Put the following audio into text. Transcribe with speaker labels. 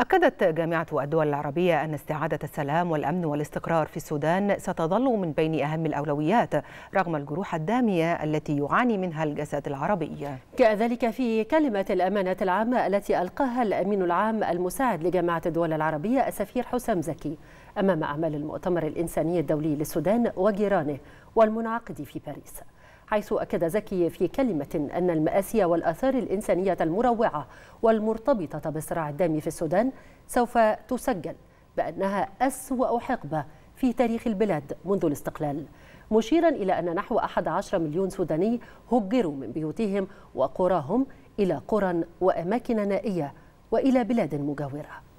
Speaker 1: أكدت جامعة الدول العربية أن استعادة السلام والأمن والاستقرار في السودان ستظل من بين أهم الأولويات رغم الجروح الدامية التي يعاني منها الجسد العربي
Speaker 2: كذلك في كلمة الأمانة العامة التي ألقاها الأمين العام المساعد لجامعة الدول العربية السفير حسام زكي أمام أعمال المؤتمر الإنساني الدولي للسودان وجيرانه والمنعقد في باريس حيث أكد زكي في كلمة أن المآسي والآثار الإنسانية المروعة والمرتبطة بصراع الدم في السودان سوف تسجل بأنها أسوأ حقبة في تاريخ البلاد منذ الاستقلال مشيرا إلى أن نحو 11 مليون سوداني هجروا من بيوتهم وقراهم إلى قرى وأماكن نائية وإلى بلاد مجاورة